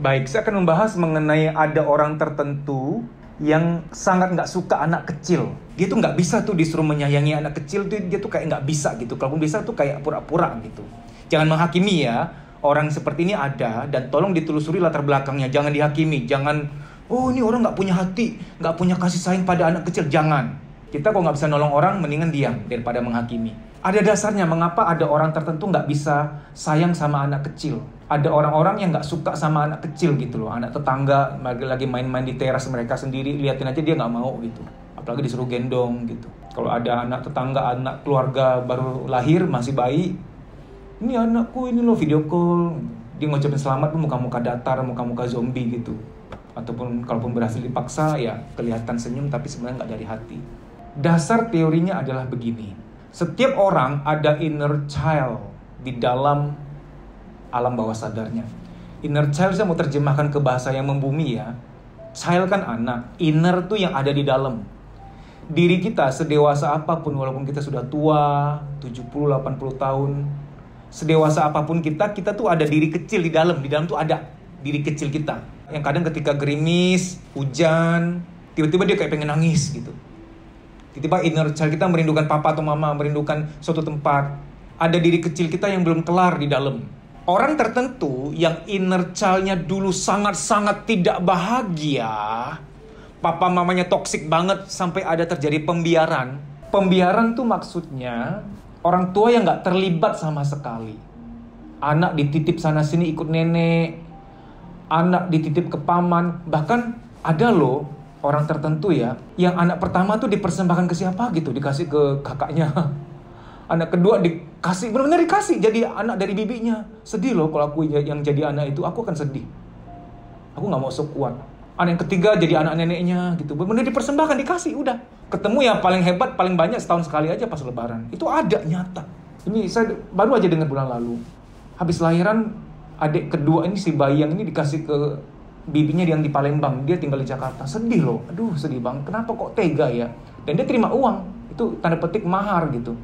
Baik, saya akan membahas mengenai ada orang tertentu yang sangat nggak suka anak kecil. Dia tuh nggak bisa tuh disuruh menyayangi anak kecil tuh dia tuh kayak nggak bisa gitu. Kalaupun bisa tuh kayak pura-pura gitu. Jangan menghakimi ya. Orang seperti ini ada dan tolong ditelusuri latar belakangnya. Jangan dihakimi. Jangan oh ini orang nggak punya hati, nggak punya kasih sayang pada anak kecil. Jangan. Kita kok nggak bisa nolong orang, mendingan diam daripada menghakimi. Ada dasarnya mengapa ada orang tertentu nggak bisa sayang sama anak kecil. Ada orang-orang yang nggak suka sama anak kecil gitu loh. Anak tetangga lagi main-main di teras mereka sendiri, liatin aja dia nggak mau gitu. Apalagi disuruh gendong gitu. Kalau ada anak tetangga, anak keluarga baru lahir, masih bayi, ini anakku, ini loh video call. Dia ngucapin selamat pun muka-muka datar, muka-muka zombie gitu ataupun kalaupun berhasil dipaksa ya kelihatan senyum tapi sebenarnya nggak dari hati Dasar teorinya adalah begini. Setiap orang ada inner child di dalam alam bawah sadarnya. Inner child saya mau terjemahkan ke bahasa yang membumi ya. Child kan anak, inner tuh yang ada di dalam. Diri kita sedewasa apapun walaupun kita sudah tua, 70 80 tahun, sedewasa apapun kita, kita tuh ada diri kecil di dalam, di dalam tuh ada diri kecil kita. Yang kadang ketika gerimis, hujan, tiba-tiba dia kayak pengen nangis gitu tiba-tiba inner child kita merindukan papa atau mama merindukan suatu tempat ada diri kecil kita yang belum kelar di dalam orang tertentu yang inner childnya dulu sangat-sangat tidak bahagia papa mamanya toksik banget sampai ada terjadi pembiaran pembiaran tuh maksudnya orang tua yang nggak terlibat sama sekali anak dititip sana sini ikut nenek anak dititip ke paman bahkan ada loh orang tertentu ya, yang anak pertama tuh dipersembahkan ke siapa gitu, dikasih ke kakaknya. Anak kedua dikasih, benar-benar dikasih jadi anak dari bibinya. Sedih loh kalau aku ya, yang jadi anak itu, aku akan sedih. Aku nggak mau sok kuat. Anak yang ketiga jadi anak neneknya gitu, benar-benar dipersembahkan, dikasih, udah. Ketemu ya paling hebat, paling banyak setahun sekali aja pas lebaran. Itu ada, nyata. Ini saya baru aja dengar bulan lalu. Habis lahiran, adik kedua ini si bayi yang ini dikasih ke bibinya yang di Palembang, dia tinggal di Jakarta. Sedih loh, aduh sedih bang, kenapa kok tega ya? Dan dia terima uang, itu tanda petik mahar gitu.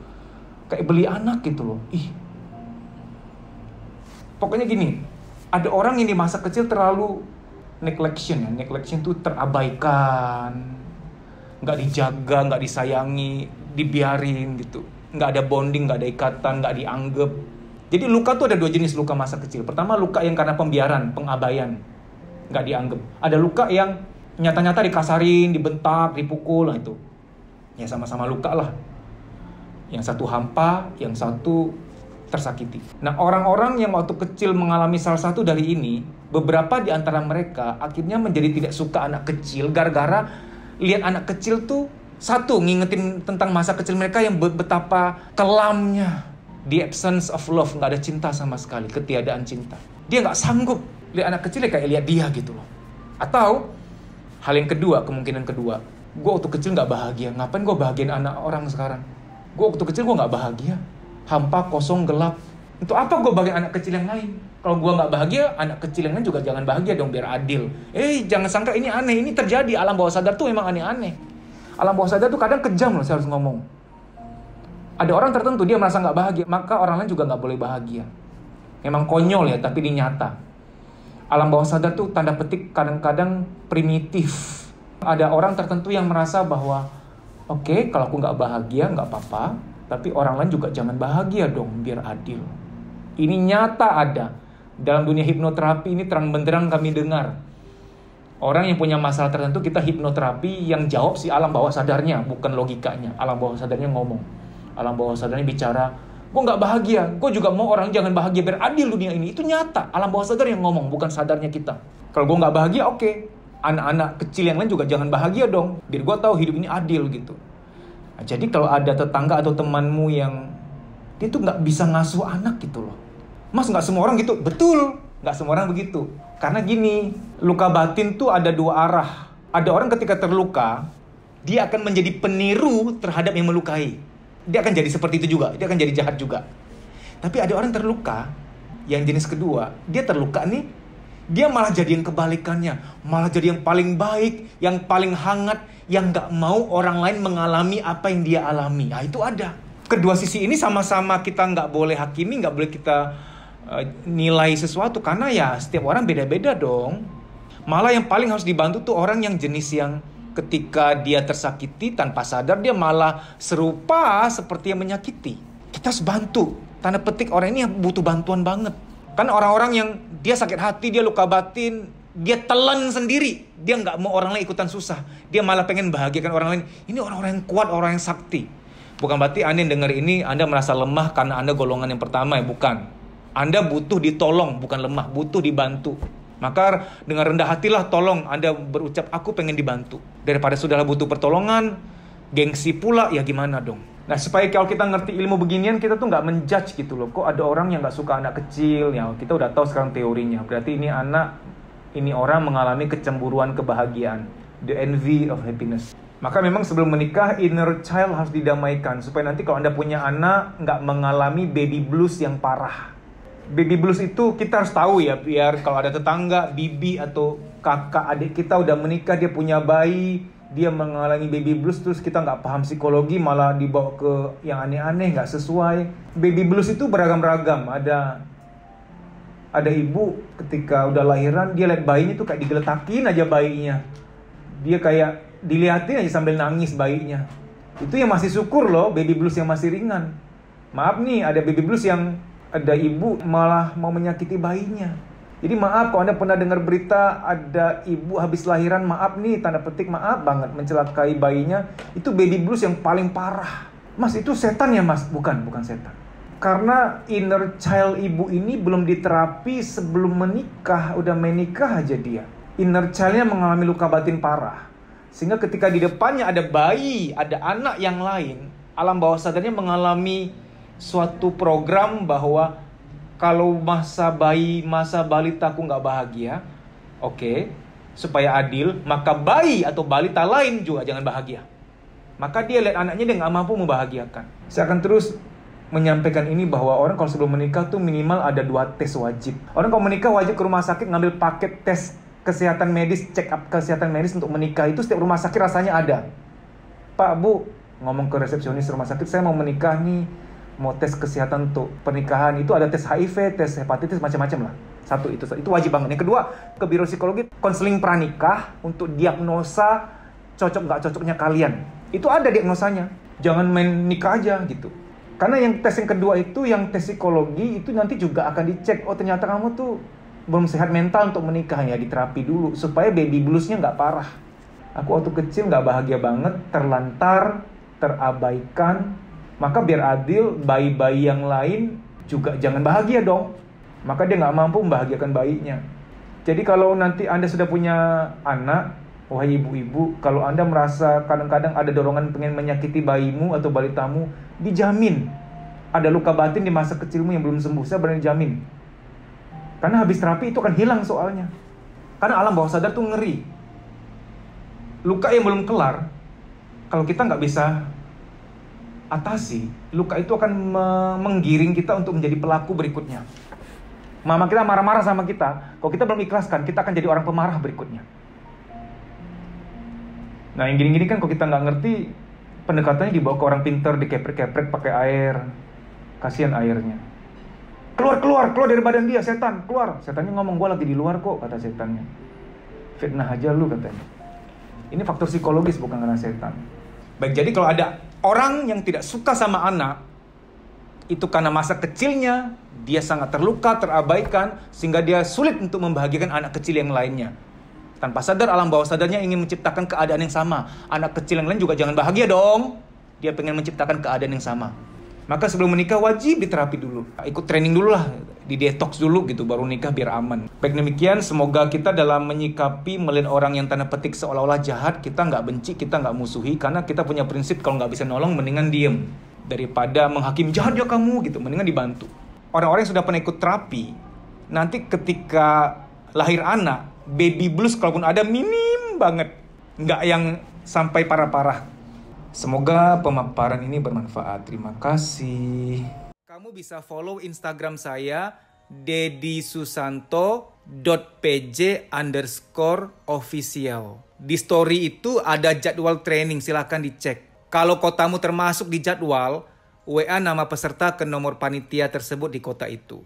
Kayak beli anak gitu loh, ih. Pokoknya gini, ada orang ini masa kecil terlalu neglection ya, neglection itu terabaikan, nggak dijaga, nggak disayangi, dibiarin gitu. Nggak ada bonding, nggak ada ikatan, nggak dianggap. Jadi luka tuh ada dua jenis luka masa kecil. Pertama luka yang karena pembiaran, pengabaian nggak dianggap. Ada luka yang nyata-nyata dikasarin, dibentak, dipukul, lah itu. Ya sama-sama luka lah. Yang satu hampa, yang satu tersakiti. Nah orang-orang yang waktu kecil mengalami salah satu dari ini, beberapa di antara mereka akhirnya menjadi tidak suka anak kecil gara-gara lihat anak kecil tuh satu ngingetin tentang masa kecil mereka yang betapa kelamnya the absence of love nggak ada cinta sama sekali ketiadaan cinta dia nggak sanggup lihat anak kecil ya kayak lihat dia gitu loh atau hal yang kedua kemungkinan kedua gue waktu kecil nggak bahagia ngapain gue bahagiain anak orang sekarang gue waktu kecil gue nggak bahagia hampa kosong gelap untuk apa gue bahagiain anak kecil yang lain kalau gue nggak bahagia anak kecil yang lain juga jangan bahagia dong biar adil eh jangan sangka ini aneh ini terjadi alam bawah sadar tuh emang aneh-aneh alam bawah sadar tuh kadang kejam loh saya harus ngomong ada orang tertentu dia merasa nggak bahagia maka orang lain juga nggak boleh bahagia Emang konyol ya tapi ini nyata alam bawah sadar tuh tanda petik kadang-kadang primitif. Ada orang tertentu yang merasa bahwa oke okay, kalau aku nggak bahagia nggak apa-apa, tapi orang lain juga jangan bahagia dong biar adil. Ini nyata ada dalam dunia hipnoterapi ini terang benderang kami dengar. Orang yang punya masalah tertentu kita hipnoterapi yang jawab si alam bawah sadarnya bukan logikanya. Alam bawah sadarnya ngomong, alam bawah sadarnya bicara gue nggak bahagia, gue juga mau orang jangan bahagia biar adil dunia ini. Itu nyata, alam bawah sadar yang ngomong, bukan sadarnya kita. Kalau gue nggak bahagia, oke. Okay. Anak-anak kecil yang lain juga jangan bahagia dong, biar gue tahu hidup ini adil gitu. Nah, jadi kalau ada tetangga atau temanmu yang dia tuh nggak bisa ngasuh anak gitu loh. Mas nggak semua orang gitu, betul. Nggak semua orang begitu. Karena gini, luka batin tuh ada dua arah. Ada orang ketika terluka, dia akan menjadi peniru terhadap yang melukai dia akan jadi seperti itu juga, dia akan jadi jahat juga. Tapi ada orang terluka, yang jenis kedua, dia terluka nih, dia malah jadi yang kebalikannya, malah jadi yang paling baik, yang paling hangat, yang gak mau orang lain mengalami apa yang dia alami. Nah itu ada. Kedua sisi ini sama-sama kita nggak boleh hakimi, nggak boleh kita uh, nilai sesuatu karena ya setiap orang beda-beda dong. Malah yang paling harus dibantu tuh orang yang jenis yang ketika dia tersakiti tanpa sadar dia malah serupa seperti yang menyakiti. Kita harus bantu. Tanda petik orang ini butuh bantuan banget. Kan orang-orang yang dia sakit hati, dia luka batin, dia telan sendiri. Dia nggak mau orang lain ikutan susah. Dia malah pengen bahagiakan orang lain. Ini orang-orang yang kuat, orang yang sakti. Bukan berarti Anda yang dengar ini, Anda merasa lemah karena Anda golongan yang pertama ya. Bukan. Anda butuh ditolong, bukan lemah. Butuh dibantu. Maka dengan rendah hatilah tolong Anda berucap aku pengen dibantu. Daripada sudah butuh pertolongan, gengsi pula ya gimana dong. Nah supaya kalau kita ngerti ilmu beginian kita tuh nggak menjudge gitu loh. Kok ada orang yang nggak suka anak kecil ya kita udah tahu sekarang teorinya. Berarti ini anak, ini orang mengalami kecemburuan kebahagiaan. The envy of happiness. Maka memang sebelum menikah inner child harus didamaikan supaya nanti kalau anda punya anak nggak mengalami baby blues yang parah baby blues itu kita harus tahu ya biar kalau ada tetangga bibi atau kakak adik kita udah menikah dia punya bayi dia mengalami baby blues terus kita nggak paham psikologi malah dibawa ke yang aneh-aneh nggak -aneh, sesuai baby blues itu beragam-ragam ada ada ibu ketika udah lahiran dia lihat bayinya tuh kayak digeletakin aja bayinya dia kayak dilihatin aja sambil nangis bayinya itu yang masih syukur loh baby blues yang masih ringan maaf nih ada baby blues yang ada ibu malah mau menyakiti bayinya. Jadi maaf kalau Anda pernah dengar berita ada ibu habis lahiran, maaf nih, tanda petik maaf banget mencelakai bayinya. Itu baby blues yang paling parah. Mas, itu setan ya mas? Bukan, bukan setan. Karena inner child ibu ini belum diterapi sebelum menikah, udah menikah aja dia. Inner childnya mengalami luka batin parah. Sehingga ketika di depannya ada bayi, ada anak yang lain, alam bawah sadarnya mengalami suatu program bahwa kalau masa bayi, masa balita balitaku nggak bahagia, oke, okay, supaya adil, maka bayi atau balita lain juga jangan bahagia. Maka dia lihat anaknya dia nggak mampu membahagiakan. Saya akan terus menyampaikan ini bahwa orang kalau sebelum menikah tuh minimal ada dua tes wajib. Orang kalau menikah wajib ke rumah sakit ngambil paket tes kesehatan medis, check up kesehatan medis untuk menikah itu setiap rumah sakit rasanya ada. Pak Bu, ngomong ke resepsionis rumah sakit, saya mau menikah nih, mau tes kesehatan untuk pernikahan itu ada tes HIV, tes hepatitis macam-macam lah. Satu itu itu wajib banget. Yang kedua, ke biro psikologi konseling pranikah untuk diagnosa cocok nggak cocoknya kalian. Itu ada diagnosanya. Jangan main nikah aja gitu. Karena yang tes yang kedua itu yang tes psikologi itu nanti juga akan dicek oh ternyata kamu tuh belum sehat mental untuk menikah ya terapi dulu supaya baby bluesnya nggak parah. Aku waktu kecil nggak bahagia banget, terlantar, terabaikan, maka biar adil, bayi-bayi yang lain juga jangan bahagia dong. Maka dia nggak mampu membahagiakan bayinya. Jadi kalau nanti Anda sudah punya anak, wahai ibu-ibu, kalau Anda merasa kadang-kadang ada dorongan pengen menyakiti bayimu atau balitamu, dijamin ada luka batin di masa kecilmu yang belum sembuh, saya berani jamin. Karena habis terapi itu akan hilang soalnya. Karena alam bawah sadar tuh ngeri. Luka yang belum kelar, kalau kita nggak bisa atasi, luka itu akan menggiring kita untuk menjadi pelaku berikutnya. Mama kita marah-marah sama kita, kalau kita belum ikhlaskan, kita akan jadi orang pemarah berikutnya. Nah, yang gini-gini kan kalau kita nggak ngerti, pendekatannya dibawa ke orang pinter, dikeprek-keprek pakai air. Kasihan airnya. Keluar, keluar, keluar dari badan dia, setan, keluar. Setannya ngomong, gue lagi di luar kok, kata setannya. Fitnah aja lu, katanya. Ini faktor psikologis, bukan karena setan. Baik, jadi kalau ada Orang yang tidak suka sama anak itu karena masa kecilnya dia sangat terluka, terabaikan sehingga dia sulit untuk membahagiakan anak kecil yang lainnya. Tanpa sadar alam bawah sadarnya ingin menciptakan keadaan yang sama. Anak kecil yang lain juga jangan bahagia dong. Dia pengen menciptakan keadaan yang sama. Maka sebelum menikah wajib diterapi dulu. Ikut training dulu lah di detox dulu gitu baru nikah biar aman. Baik demikian semoga kita dalam menyikapi melihat orang yang tanda petik seolah-olah jahat kita nggak benci kita nggak musuhi karena kita punya prinsip kalau nggak bisa nolong mendingan diem daripada menghakim jahat ya kamu gitu mendingan dibantu. Orang-orang yang sudah pernah ikut terapi nanti ketika lahir anak baby blues kalaupun ada minim banget nggak yang sampai parah-parah Semoga pemaparan ini bermanfaat. Terima kasih. Kamu bisa follow Instagram saya dedisusanto.pj underscore official. Di story itu ada jadwal training, silahkan dicek. Kalau kotamu termasuk di jadwal, WA nama peserta ke nomor panitia tersebut di kota itu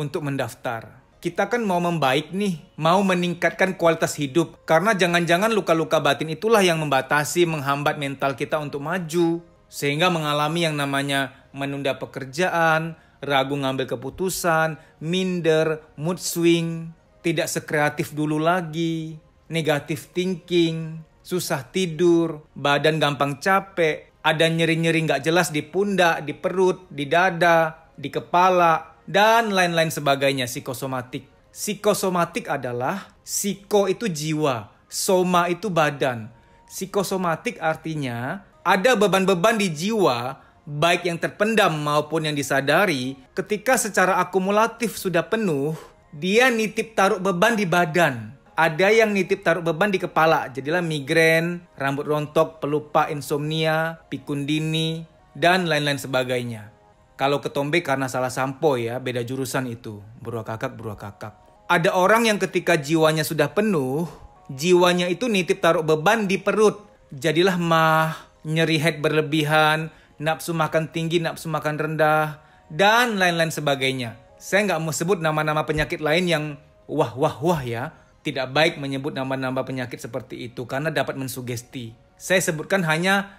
untuk mendaftar. Kita kan mau membaik nih, mau meningkatkan kualitas hidup. Karena jangan-jangan luka-luka batin itulah yang membatasi, menghambat mental kita untuk maju sehingga mengalami yang namanya menunda pekerjaan, ragu ngambil keputusan, minder, mood swing, tidak sekreatif dulu lagi, negatif thinking, susah tidur, badan gampang capek, ada nyeri-nyeri nggak jelas di pundak, di perut, di dada, di kepala, dan lain-lain sebagainya psikosomatik. Psikosomatik adalah psiko itu jiwa, soma itu badan. Psikosomatik artinya ada beban-beban di jiwa, baik yang terpendam maupun yang disadari, ketika secara akumulatif sudah penuh, dia nitip taruh beban di badan. Ada yang nitip taruh beban di kepala, jadilah migrain, rambut rontok, pelupa, insomnia, pikun dini, dan lain-lain sebagainya. Kalau ketombe karena salah sampo ya, beda jurusan itu. Berua kakak, berua kakak. Ada orang yang ketika jiwanya sudah penuh, jiwanya itu nitip taruh beban di perut. Jadilah mah, nyeri head berlebihan, nafsu makan tinggi, nafsu makan rendah, dan lain-lain sebagainya. Saya nggak mau sebut nama-nama penyakit lain yang wah wah wah ya. Tidak baik menyebut nama-nama penyakit seperti itu karena dapat mensugesti. Saya sebutkan hanya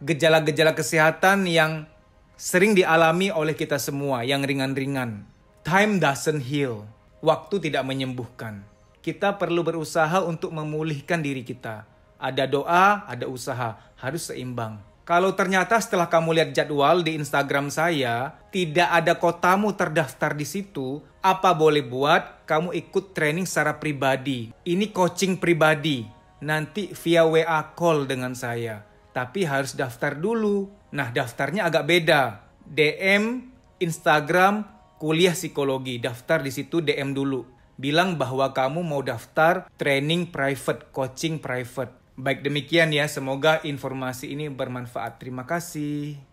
gejala-gejala kesehatan yang sering dialami oleh kita semua yang ringan-ringan. Time doesn't heal. Waktu tidak menyembuhkan. Kita perlu berusaha untuk memulihkan diri kita ada doa, ada usaha, harus seimbang. Kalau ternyata setelah kamu lihat jadwal di Instagram saya, tidak ada kotamu terdaftar di situ, apa boleh buat kamu ikut training secara pribadi. Ini coaching pribadi, nanti via WA call dengan saya. Tapi harus daftar dulu. Nah, daftarnya agak beda. DM, Instagram, kuliah psikologi. Daftar di situ DM dulu. Bilang bahwa kamu mau daftar training private, coaching private Baik demikian ya, semoga informasi ini bermanfaat. Terima kasih.